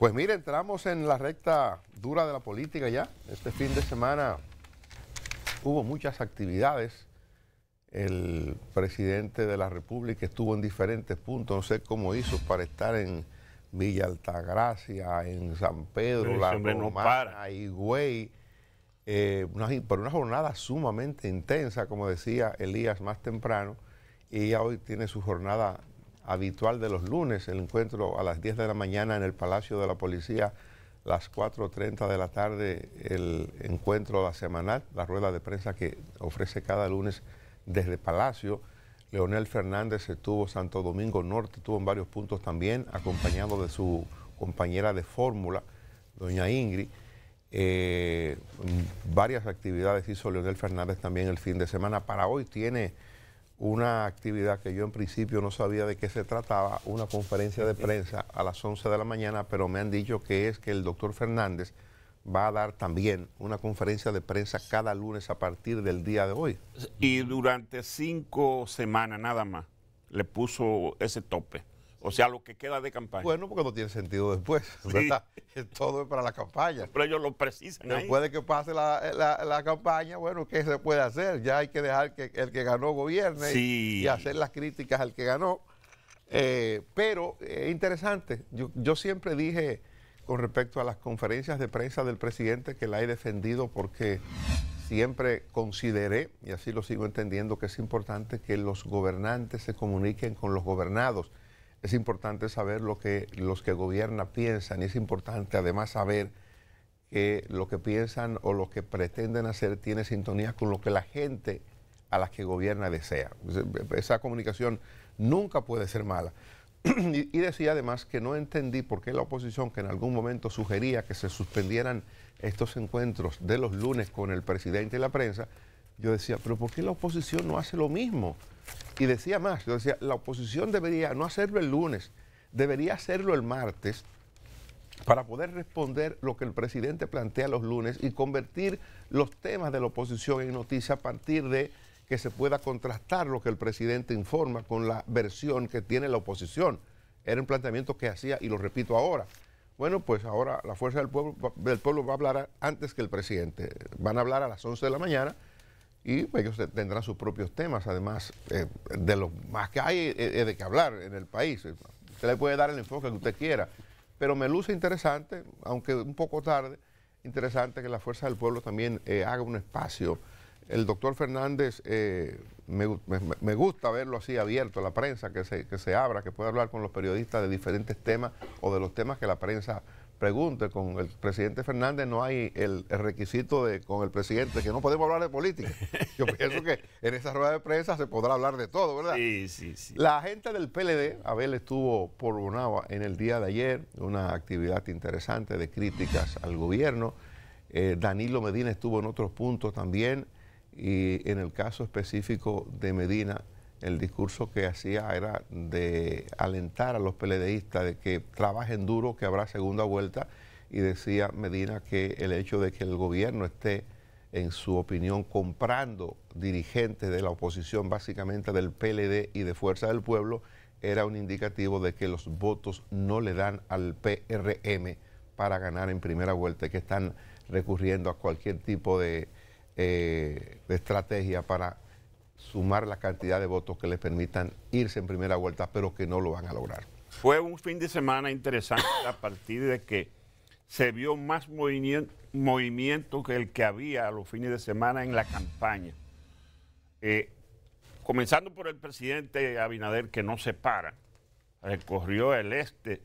Pues mire, entramos en la recta dura de la política ya. Este fin de semana hubo muchas actividades. El presidente de la República estuvo en diferentes puntos, no sé cómo hizo para estar en Villa Altagracia, en San Pedro, La Roma, en Higüey. una, pero una jornada sumamente intensa, como decía Elías más temprano, y hoy tiene su jornada habitual de los lunes, el encuentro a las 10 de la mañana en el Palacio de la Policía, las 4.30 de la tarde el encuentro la semanal, la rueda de prensa que ofrece cada lunes desde Palacio. Leonel Fernández estuvo, Santo Domingo Norte estuvo en varios puntos también, acompañado de su compañera de fórmula, doña Ingrid. Eh, varias actividades hizo Leonel Fernández también el fin de semana. Para hoy tiene una actividad que yo en principio no sabía de qué se trataba, una conferencia de prensa a las 11 de la mañana, pero me han dicho que es que el doctor Fernández va a dar también una conferencia de prensa cada lunes a partir del día de hoy. Y durante cinco semanas nada más le puso ese tope. O sea, lo que queda de campaña. Bueno, porque no tiene sentido después, Todo es para la campaña. Pero ellos lo precisan. Después de que pase la, campaña, bueno, ¿qué se puede hacer? Ya hay que dejar que el que ganó gobierne y, hacer las críticas al que ganó. Eh, pero es eh, interesante. Yo, yo siempre dije con respecto a las conferencias de prensa del presidente que la he defendido porque siempre consideré, y así lo sigo entendiendo, que es importante que los gobernantes se comuniquen con los gobernados es importante saber lo que los que gobiernan piensan y es importante además saber que lo que piensan o lo que pretenden hacer tiene sintonía con lo que la gente a la que gobierna desea. Esa comunicación nunca puede ser mala. y, decía además que no entendí por qué la oposición, que en algún momento sugería que se suspendieran estos encuentros de los lunes con el presidente y la prensa, yo decía, pero ¿por qué la oposición no hace lo mismo? Y decía más, yo decía, la oposición debería no hacerlo el lunes, debería hacerlo el martes para poder responder lo que el presidente plantea los lunes y convertir los temas de la oposición en noticia a partir de que se pueda contrastar lo que el presidente informa con la versión que tiene la oposición. Era un planteamiento que hacía, y lo repito ahora. Bueno, pues ahora la fuerza del pueblo, del pueblo va a hablar antes que el presidente. Van a hablar a las 11 de la mañana y ellos tendrán sus propios temas, además eh, de los más que hay eh, eh, de que hablar en el país. Usted le puede dar el enfoque que usted quiera, pero me luce interesante, aunque un poco tarde, interesante que la Fuerza del Pueblo también haga un espacio. El doctor Fernández, me, gusta verlo así abierto la prensa, que se, que se abra, que pueda hablar con los periodistas de diferentes temas o de los temas que la prensa pregunte, con el presidente Fernández no hay el, requisito de con el presidente que no podemos hablar de política. Yo pienso que en esa rueda de prensa se podrá hablar de todo, ¿verdad? Sí, sí, sí. La gente del PLD, Abel estuvo por unava en el día de ayer, una actividad interesante de críticas al gobierno. Eh, Danilo Medina estuvo en otros puntos también y en el caso específico de Medina el discurso que hacía era de alentar a los peledeístas de que trabajen duro, que habrá segunda vuelta, y decía Medina que el hecho de que el gobierno esté, en su opinión, comprando dirigentes de la oposición, básicamente del PLD y de Fuerza del Pueblo, era un indicativo de que los votos no le dan al PRM para ganar en primera vuelta, que están recurriendo a cualquier tipo de, eh, de estrategia para sumar la cantidad de votos que le permitan irse en primera vuelta, pero que no lo van a lograr. Fue un fin de semana interesante a partir de que se vio más movimiento que el que había a los fines de semana en la campaña. Eh, comenzando por el presidente Abinader, que no se para, recorrió el este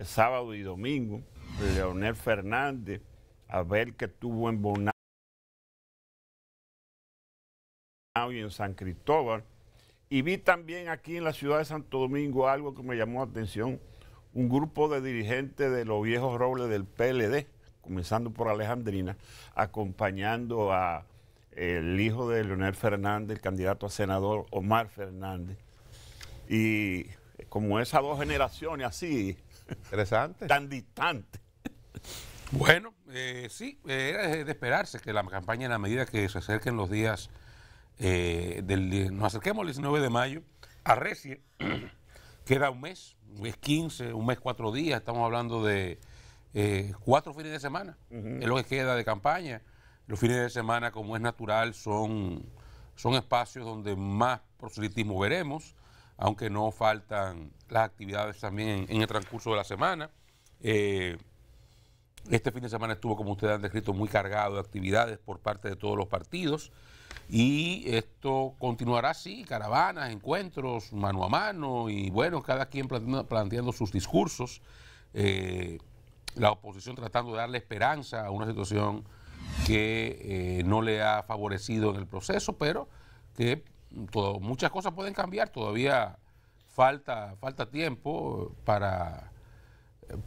sábado y domingo, Leonel Fernández, a ver que tuvo en Bonal. y en San Cristóbal. Y vi también aquí en la ciudad de Santo Domingo algo que me llamó la atención, un grupo de dirigentes de los viejos robles del PLD, comenzando por Alejandrina, acompañando a el hijo de Leonel Fernández, el candidato a senador Omar Fernández. Y como esas dos generaciones así, interesante, tan distantes. Bueno, eh, sí, eh, era de esperarse que la campaña, en la medida que se acerquen los días eh, nos acerquemos al 19 de mayo, a Reci, queda un mes, un mes 15, un mes cuatro días, estamos hablando de eh, cuatro fines de semana, es lo que queda de campaña. Los fines de semana, como es natural, son, son espacios donde más proselitismo veremos, aunque no faltan las actividades también en, el transcurso de la semana. Eh, este fin de semana estuvo, como ustedes han descrito, muy cargado de actividades por parte de todos los partidos. Y esto continuará así, caravanas, encuentros, mano a mano, y bueno, cada quien planteando, sus discursos, eh, la oposición tratando de darle esperanza a una situación que eh, no le ha favorecido en el proceso, pero que muchas cosas pueden cambiar, todavía falta, falta tiempo para,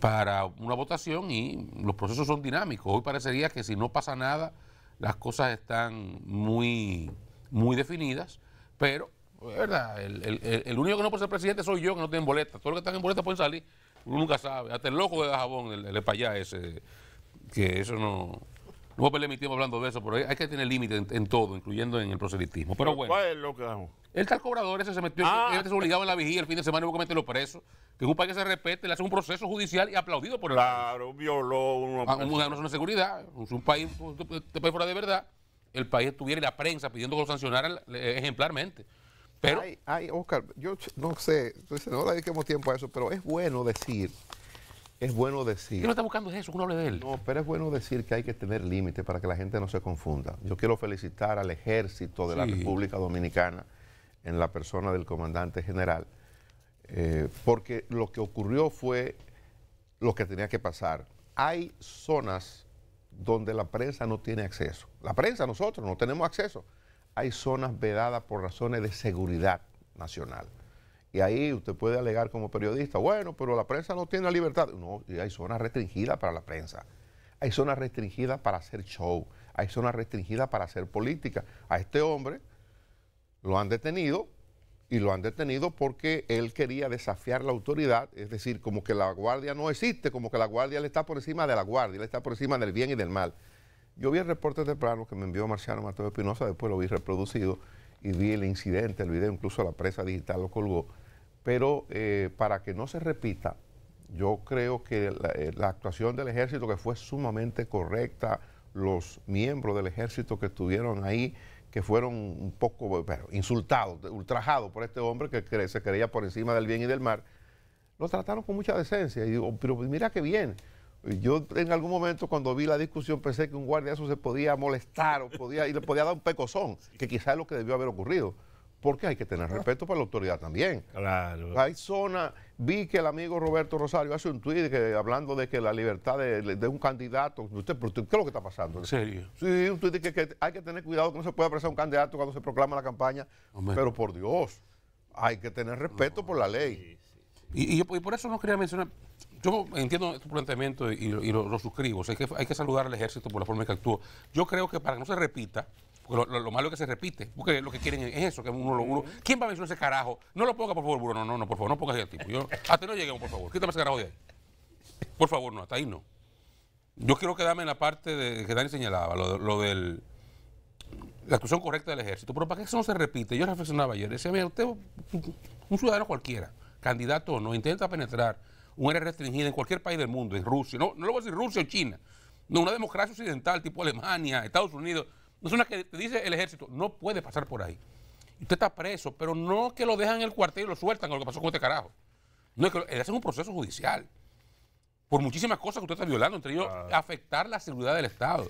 para una votación y los procesos son dinámicos. Hoy parecería que si no pasa nada las cosas están muy, muy definidas, pero, ¿verdad? El, único que no puede ser presidente soy yo, que no tengo boleta. Todos los que están en boleta pueden salir, uno nunca sabe. Hasta el loco de jabón, el, el payá ese, que eso no... No voy a perder mi tiempo hablando de eso, pero hay que tener límite en, todo, incluyendo en el proselitismo. Pero, bueno. ¿Cuál es el loco el tal cobrador ese se metió, ah. obligado en la vigilia el fin de semana y hubo que meterlo preso. Que es un país que se respete, le hace un proceso judicial y aplaudido por el Claro, violó una, ah, una, seguridad. un país, país fuera de verdad. El país estuviera y la prensa pidiendo que lo sancionaran eh, ejemplarmente. Pero. Ay, ay, Oscar, yo no sé, no le dediquemos tiempo a eso, pero es bueno decir. Es bueno decir. ¿Qué no está buscando eso? uno hable de él. No, pero es bueno decir que hay que tener límites para que la gente no se confunda. Yo quiero felicitar al ejército de la República Dominicana en la persona del comandante general, eh, porque lo que ocurrió fue lo que tenía que pasar. Hay zonas donde la prensa no tiene acceso. La prensa, nosotros, no tenemos acceso. Hay zonas vedadas por razones de seguridad nacional. Y ahí usted puede alegar como periodista, bueno, pero la prensa no tiene la libertad. No, hay zonas restringidas para la prensa. Hay zonas restringidas para hacer show. Hay zonas restringidas para hacer política. A este hombre lo han detenido y lo han detenido porque él quería desafiar la autoridad, es decir, como que la guardia no existe, como que la guardia le está por encima de la guardia, le está por encima del bien y del mal. Yo vi el reporte plano que me envió Marciano Mateo Espinosa, después lo vi reproducido y vi el incidente, el video, incluso la presa digital lo colgó. Pero eh, para que no se repita, yo creo que eh, la, actuación del ejército que fue sumamente correcta, los miembros del ejército que estuvieron ahí que fueron un poco insultados, ultrajados por este hombre que se creía por encima del bien y del mal, lo trataron con mucha decencia. Y pero mira qué bien. Yo en algún momento cuando vi la discusión pensé que un guardia eso se podía molestar o podía, y le podía dar un pecozón, que quizás es lo que debió haber ocurrido porque hay que tener respeto para la autoridad también. Claro. Hay zonas, vi que el amigo Roberto Rosario hace un tuit hablando de que la libertad de, un candidato, ¿qué es lo que está pasando? ¿En serio? Sí, un tuit que, hay que tener cuidado que no se puede apresar un candidato cuando se proclama la campaña, pero por Dios, hay que tener respeto por la ley. Y, por eso no quería mencionar, yo entiendo tu este planteamiento y, lo, suscribo, hay que saludar al ejército por la forma en que actúa. Yo creo que para que no se repita, lo, malo es que se repite. Porque lo que quieren es eso, que uno lo uno. ¿Quién va a mencionar ese carajo? No lo ponga, por favor, Bruno. No, no, no, por favor, no ponga ese tipo. Yo, hasta no lleguemos, por favor. Quítame ese carajo de ahí. Por favor, no, hasta ahí no. Yo quiero quedarme en la parte de, que Dani señalaba, lo, lo del la actuación correcta del ejército. Pero ¿para qué eso no se repite? Yo reflexionaba ayer. Decía, mira, usted, un ciudadano cualquiera, candidato o no, intenta penetrar un área restringida en cualquier país del mundo, en Rusia, no, no lo voy a decir Rusia o China, no, una democracia occidental tipo Alemania, Estados Unidos, no es una que te dice el ejército, no puede pasar por ahí. Usted está preso, pero no que lo dejan en el cuartel y lo sueltan con lo que pasó con este carajo. No es que le hacen un proceso judicial por muchísimas cosas que usted está violando, entre ellos afectar la seguridad del Estado.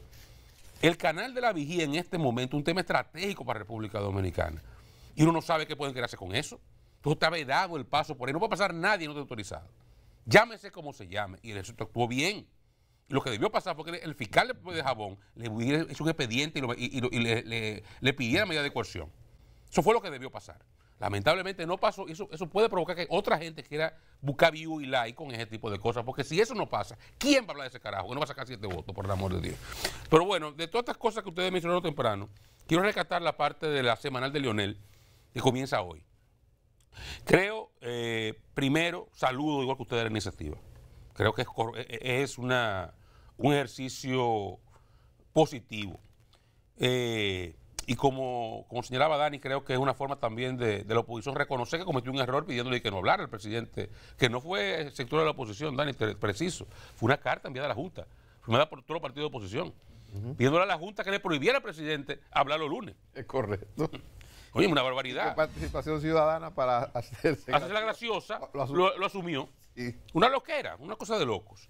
El canal de la vigía en este momento es un tema estratégico para la República Dominicana. Y uno no sabe qué pueden quedarse con eso. usted ha dado el paso por ahí. No puede pasar nadie no te autorizado. Llámese como se llame. Y el ejército actuó bien lo que debió pasar fue que el fiscal de Jabón le hubiera hecho un expediente y, le, le, le, pidiera medida de coerción. Eso fue lo que debió pasar. Lamentablemente no pasó y eso, eso puede provocar que otra gente quiera buscar view y like con ese tipo de cosas, porque si eso no pasa, ¿quién va a hablar de ese carajo? Que no va a sacar siete votos, por el amor de Dios. Pero bueno, de todas estas cosas que ustedes mencionaron temprano, quiero rescatar la parte de la semanal de Lionel que comienza hoy. Creo, eh, primero, saludo igual que ustedes de la iniciativa. Creo que es e-, e-, una un ejercicio positivo. Eh, y como, señalaba Dani, creo que es una forma también de, la oposición reconocer que cometió un error pidiéndole que no hablara al presidente, que no fue el sector de la oposición, Dani, preciso. Fue una carta enviada a la Junta, firmada por todos los partidos de oposición, pidiéndole a la Junta que le prohibiera al presidente hablar los lunes. Es correcto. Oye, una barbaridad. participación ciudadana para hacerse... la graciosa, lo, asumió. Una loquera, una cosa de locos.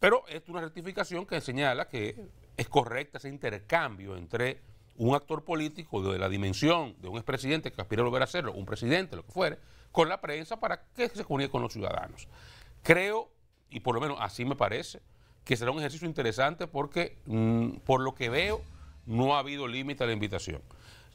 Pero es una rectificación que señala que es correcto ese intercambio entre un actor político de la dimensión de un expresidente que aspira a volver a hacerlo, un presidente, lo que fuere, con la prensa para que se comunique con los ciudadanos. Creo, y por lo menos así me parece, que será un ejercicio interesante porque, mm, por lo que veo, no ha habido límite a la invitación.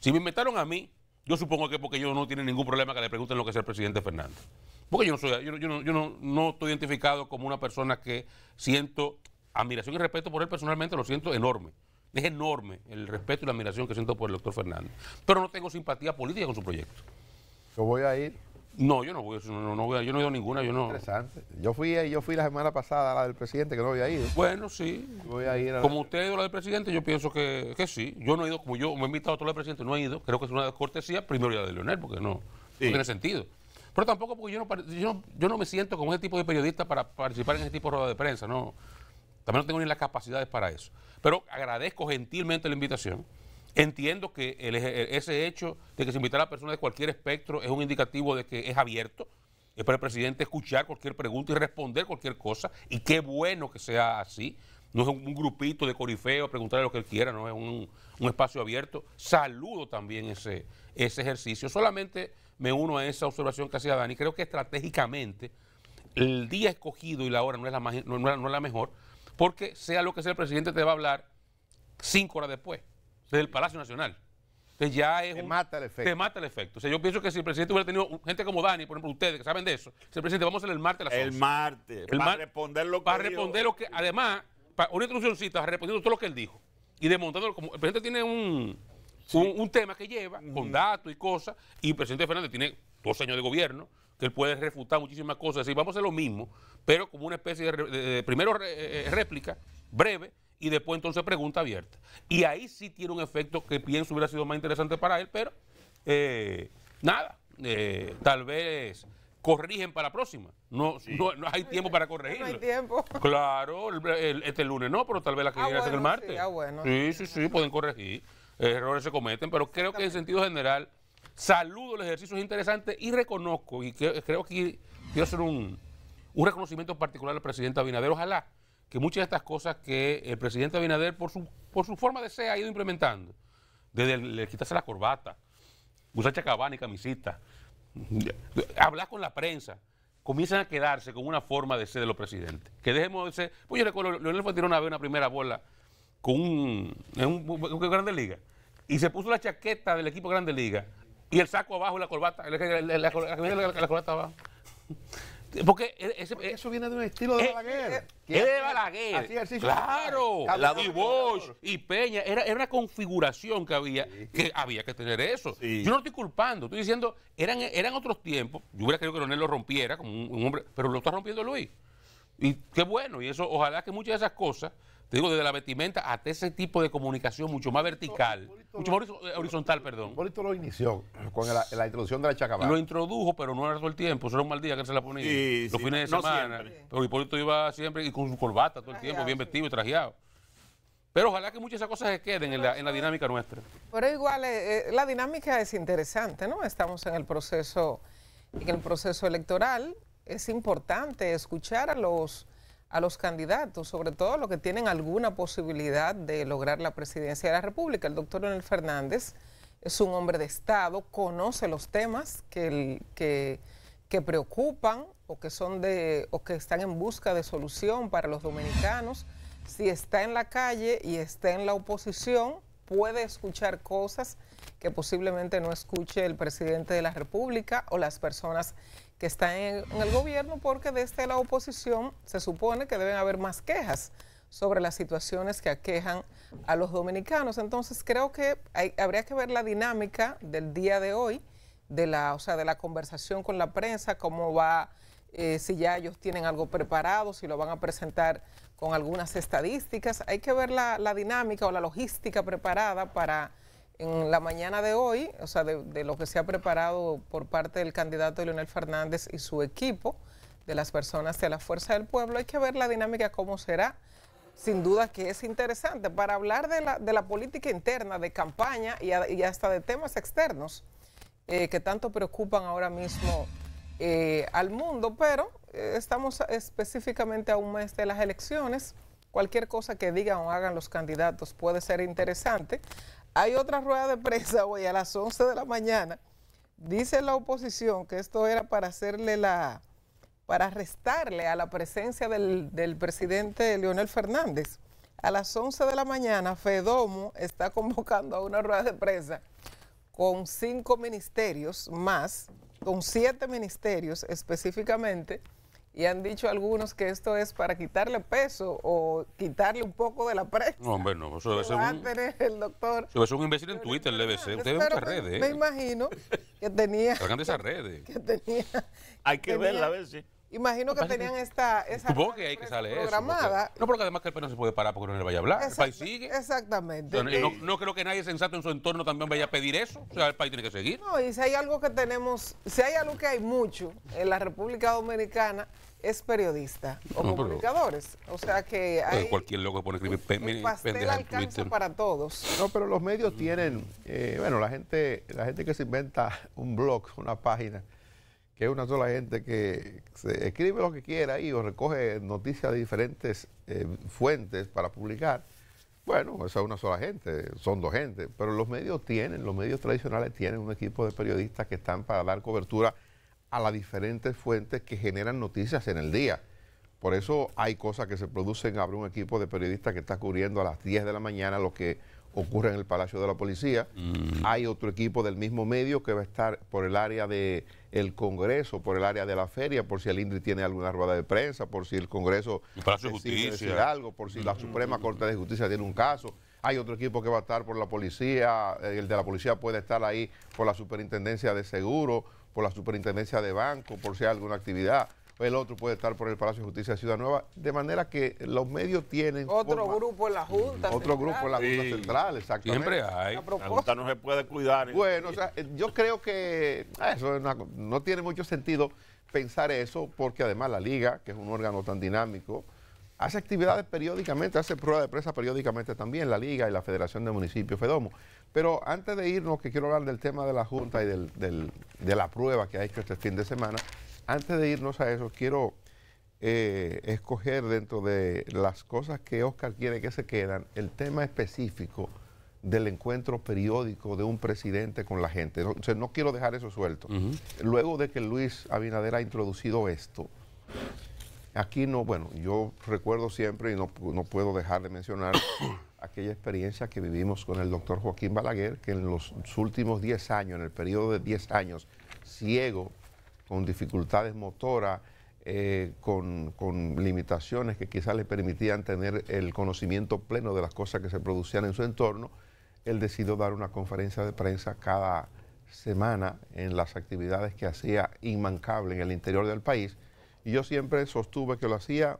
Si me invitaron a mí, yo supongo que porque yo no tienen ningún problema que le pregunten lo que es el presidente Fernández. Porque yo no soy, yo, no, yo no, estoy identificado como una persona que siento admiración y respeto por él personalmente, lo siento enorme. Es enorme el respeto y la admiración que siento por el doctor Fernández. Pero no tengo simpatía política con su proyecto. Yo voy a ir. No, yo no voy, no, no voy yo no he ido a ninguna, yo no. Interesante. Yo fui, yo fui la semana pasada a la del presidente que no había ido. Bueno, sí. Voy a ir a Como usted ha ido a la del presidente, yo pienso que, que, sí. Yo no he ido, como yo me he invitado a todo la del presidente, no he ido. Creo que es una cortesía, primero la de Leonel, porque no tiene sentido. Pero tampoco porque yo no, yo me siento como ese tipo de periodista para participar en ese tipo de rueda de prensa. No, también no tengo ni las capacidades para eso. Pero agradezco gentilmente la invitación. Entiendo que ese hecho de que se invita a la persona de cualquier espectro es un indicativo de que es abierto. Es para el presidente escuchar cualquier pregunta y responder cualquier cosa. Y qué bueno que sea así. No es un, grupito de corifeo, preguntarle lo que él quiera, no es un, espacio abierto. Saludo también ese, ese ejercicio. Solamente me uno a esa observación que hacía Dani. Creo que estratégicamente el día escogido y la hora no es la, no, es la mejor, porque sea lo que sea, el presidente te va a hablar cinco horas después, desde el Palacio Nacional. Entonces ya es te mata el efecto. Te mata el efecto. yo pienso que si el presidente hubiera tenido gente como Dani, por ejemplo, ustedes que saben de eso, si el presidente vamos a hacer el martes a las 11. El martes. para responder lo que Para responder lo que, además, para una introduccióncita respondiendo todo lo que él dijo. Y desmontándolo como. El presidente tiene un un, tema que lleva con datos y cosas, y el presidente Fernández tiene dos años de gobierno, que él puede refutar muchísimas cosas, decir, vamos a hacer lo mismo, pero como una especie de, primero eh, eh, réplica, breve, y después entonces pregunta abierta. Y ahí sí tiene un efecto que pienso hubiera sido más interesante para él, pero eh, nada, tal vez corrigen para la próxima. No, no, hay tiempo para corregirlo. No hay tiempo. Claro, este lunes no, pero tal vez la que ah, viene el martes. Ah, sí, sí, sí, pueden corregir errores se cometen, pero creo que en sentido general, saludo el ejercicio, es interesante y reconozco, y creo que quiero hacer un, un reconocimiento particular al presidente Abinader, ojalá que muchas de estas cosas que el presidente Abinader, por su, por su forma de ser, ha ido implementando, desde quitarse la corbata, usar chacabana y camisita, hablar con la prensa, comienzan a quedarse con una forma de ser de los presidentes. Que dejemos de ser, pues yo recuerdo, Leonel Fuentes una vez una primera bola con un, un, un, Grande Liga y se puso la chaqueta del equipo Grande Liga y el saco abajo y la corbata, la, corbata abajo. Porque, e, e, eso viene de un estilo de e, Balaguer. Es de Balaguer. claro. y Bosch y Peña. Era, era, una configuración que había, que había que tener eso. Yo no estoy culpando, estoy diciendo, eran, eran otros tiempos. Yo hubiera querido que Ronel lo rompiera como un, un hombre, pero lo está rompiendo Luis. Y qué bueno, y eso, ojalá que muchas de esas cosas te digo, desde la vestimenta hasta ese tipo de comunicación mucho más vertical, mucho más horizontal, perdón. Hipólito lo inició con la, introducción de la chacabana. Lo introdujo, pero no era todo el tiempo, solo un mal día que se la ponía. Sí, los fines de semana. Pero Hipólito iba siempre y con su corbata todo el tiempo, bien vestido y trajeado. Pero ojalá que muchas de esas cosas se queden en la, dinámica nuestra. Pero igual, eh, eh, la dinámica es interesante, ¿no? Estamos en el proceso, en el proceso electoral. Es importante escuchar a los a los candidatos, sobre todo los que tienen alguna posibilidad de lograr la presidencia de la República. El doctor Leonel Fernández es un hombre de Estado, conoce los temas que, preocupan o que, son de, o que están en busca de solución para los dominicanos. Si está en la calle y está en la oposición, puede escuchar cosas que posiblemente no escuche el presidente de la República o las personas está en, el gobierno porque desde este la oposición se supone que deben haber más quejas sobre las situaciones que aquejan a los dominicanos. Entonces creo que habría que ver la dinámica del día de hoy, de la, o sea, de la conversación con la prensa, cómo va, eh, si ya ellos tienen algo preparado, si lo van a presentar con algunas estadísticas. Hay que ver la dinámica o la logística preparada para en la mañana de hoy, o sea, de, lo que se ha preparado por parte del candidato Leonel Fernández y su equipo, de las personas de la Fuerza del Pueblo, hay que ver la dinámica cómo será. Sin duda que es interesante para hablar de la, política interna, de campaña y, hasta de temas externos eh, que tanto preocupan ahora mismo eh, al mundo, pero eh, estamos específicamente a un mes de las elecciones. Cualquier cosa que digan o hagan los candidatos puede ser interesante. Hay otra rueda de prensa hoy a las 11 de la mañana. Dice la oposición que esto era para hacerle la, para restarle a la presencia del, del presidente Leonel Fernández. A las 11 de la mañana, Fedomo está convocando a una rueda de prensa con cinco ministerios más, con siete ministerios específicamente, y han dicho algunos que esto es para quitarle peso o quitarle un poco de la prensa. No, hombre, no, eso debe ser un... el doctor. Eso un imbécil en Twitter, el debe Usted ve muchas redes. Me ¿eh? imagino que tenía... esas redes. Que tenía... Hay que, verla a si... Imagino que tenían esta esa hay que sale programada. no, porque además que el país no se puede parar porque no le vaya a hablar. el país sigue. Exactamente. No, creo que nadie sensato en su entorno también vaya a pedir eso. O sea, el país tiene que seguir. No, y si hay algo que tenemos, si hay algo que hay mucho en la República Dominicana, es periodista o comunicadores. o sea que hay. Cualquier loco que pone escribir El pastel alcanza para todos. No, pero los medios tienen. Eh, bueno, la gente, la gente que se inventa un blog, una página que es una sola gente que se escribe lo que quiera y o recoge noticias de diferentes eh, fuentes para publicar. Bueno, esa es una sola gente, son dos gente, pero los medios tienen, los medios tradicionales tienen un equipo de periodistas que están para dar cobertura a las diferentes fuentes que generan noticias en el día. Por eso hay cosas que se producen, abre un equipo de periodistas que está cubriendo a las 10 de la mañana lo que ocurre en el Palacio de la Policía. Mm. Hay otro equipo del mismo medio que va a estar por el área del Congreso, por el área de la feria, por si el INDRI tiene alguna rueda de prensa, por si el Congreso quiere decir algo, por si la mm. Suprema Corte de Justicia tiene un caso. Hay otro equipo que va a estar por la policía, eh, el de la policía puede estar ahí por la superintendencia de seguro, por la superintendencia de banco, por si hay alguna actividad el otro puede estar por el Palacio de Justicia de Ciudad Nueva, de manera que los medios tienen... Otro grupo en la Junta Otro grupo en la Junta Central, exactamente. Siempre hay. La Junta no se puede cuidar. Bueno, eh, yo creo que ah, eso no, tiene mucho sentido pensar eso, porque además la Liga, que es un órgano tan dinámico, hace actividades periódicamente, hace pruebas de prensa periódicamente también, la Liga y la Federación de Municipios Fedomo. Pero antes de irnos, que quiero hablar del tema de la Junta y de la prueba que ha hecho este fin de semana, antes de irnos a eso, quiero eh, escoger dentro de las cosas que Oscar quiere que se quedan el tema específico del encuentro periódico de un presidente con la gente. No, quiero dejar eso suelto. Luego de que Luis Abinader ha introducido esto, aquí no, bueno, yo recuerdo siempre y no, no puedo dejar de mencionar aquella experiencia que vivimos con el doctor Joaquín Balaguer, que en los últimos 10 años, en el periodo de 10 años, ciego con dificultades motoras, eh, con, con, limitaciones que quizás le permitían tener el conocimiento pleno de las cosas que se producían en su entorno, él decidió dar una conferencia de prensa cada semana en las actividades que hacía inmancable en el interior del país. Y yo siempre sostuve que lo hacía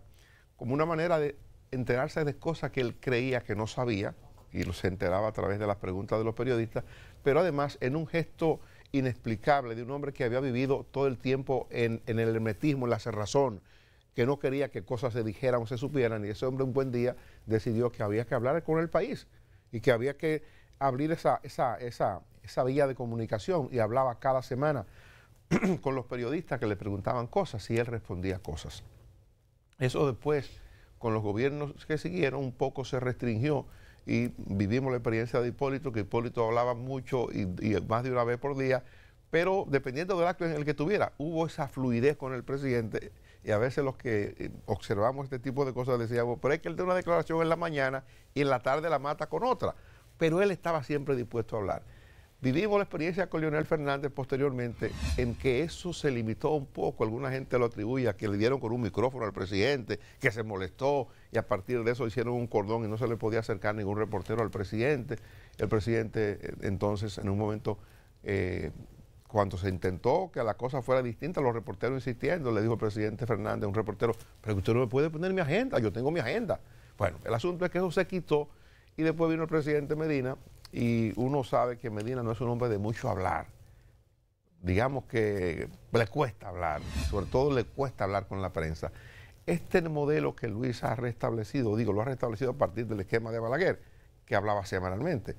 como una manera de enterarse de cosas que él creía que no sabía, y se enteraba a través de las preguntas de los periodistas, pero además en un gesto inexplicable de un hombre que había vivido todo el tiempo en, el hermetismo, en la cerrazón, que no quería que cosas se dijeran o se supieran, y ese hombre un buen día decidió que había que hablar con el país y que había que abrir esa, esa, esa, esa vía de comunicación y hablaba cada semana con los periodistas que le preguntaban cosas y él respondía cosas. Eso después, con los gobiernos que siguieron, un poco se restringió y vivimos la experiencia de Hipólito, que Hipólito hablaba mucho y, más de una vez por día, pero dependiendo del acto en el que tuviera hubo esa fluidez con el presidente y a veces los que eh, observamos este tipo de cosas decíamos, pero es que él da una declaración en la mañana y en la tarde la mata con otra, pero él estaba siempre dispuesto a hablar. Vivimos la experiencia con Leonel Fernández posteriormente en que eso se limitó un poco, alguna gente lo atribuye a que le dieron con un micrófono al presidente, que se molestó y a partir de eso hicieron un cordón y no se le podía acercar ningún reportero al presidente. El presidente eh, entonces en un momento... Eh, cuando se intentó que la cosa fuera distinta, los reporteros insistiendo, le dijo al presidente Fernández un reportero, pero usted no me puede poner mi agenda, yo tengo mi agenda. Bueno, el asunto es que eso se quitó y después vino el presidente Medina y uno sabe que Medina no es un hombre de mucho hablar. Digamos que le cuesta hablar, sobre todo le cuesta hablar con la prensa. Este modelo que Luis ha restablecido, digo, lo ha restablecido a partir del esquema de Balaguer, que hablaba semanalmente.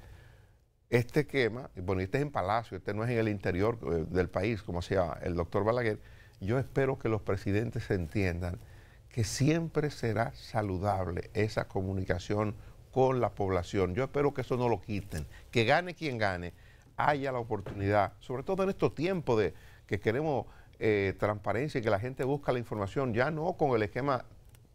Este esquema, bueno, este es en Palacio, este no es en el interior eh, del país, como hacía el doctor Balaguer. Yo espero que los presidentes entiendan que siempre será saludable esa comunicación con la población. Yo espero que eso no lo quiten, que gane quien gane, haya la oportunidad, sobre todo en estos tiempos de que queremos eh, transparencia y que la gente busca la información, ya no con el esquema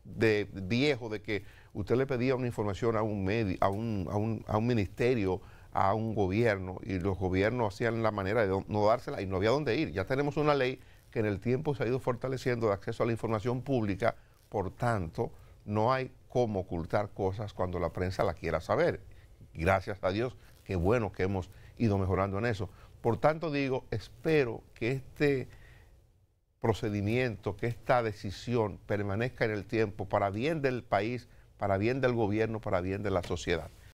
de viejo de que usted le pedía una información a un, medio, a un ministerio, a un gobierno, y los gobiernos hacían la manera de no dársela y no había dónde ir. Ya tenemos una ley que en el tiempo se ha ido fortaleciendo de acceso a la información pública, por tanto, no hay cómo ocultar cosas cuando la prensa la quiera saber. Gracias a Dios, qué bueno que hemos ido mejorando en eso. Por tanto digo, espero que este procedimiento, que esta decisión permanezca en el tiempo para bien del país, para bien del gobierno, para bien de la sociedad.